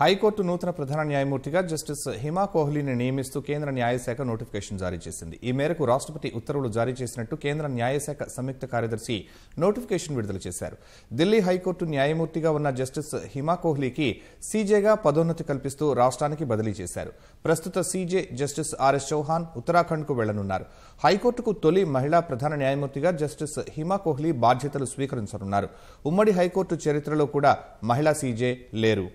high court నూతన ప్రధాన న్యాయమూర్తిగా జస్టిస్ హిమా కోహ్లీని నియమిస్తూ కేంద్ర న్యాయశాఖ నోటిఫికేషన్ జారీ చేసింది ఈ మేరకు రాష్ట్రపతి ఉత్తర్వులు జారీ చేసినట్టు కేంద్ర న్యాయశాఖ సంయుక్త కార్యదర్శి నోటిఫికేషన్ విడుదల చేశారు ఢిల్లీ హైకోర్టు న్యాయమూర్తిగా ఉన్న జస్టిస్ హిమా కోహ్లీకి సీజేగా పదోన్నతి కల్పిస్తూ రాష్ట్రానికి బదిలీ చేశారు ప్రస్తుత సీజే జస్టిస్ ఆర్ఎస్ చౌహాన్ ఉత్తరాఖండ్కు వెళ్లనున్నారు హైకోర్టుకు తొలి మహిళా ప్రధాన న్యాయమూర్తిగా జస్టిస్ హిమా కోహ్లీ బాధ్యతలు స్వీకరించనున్నారు ఉమ్మడి హైకోర్టు చరిత్రలో కూడా మహిళా సీజే లేరు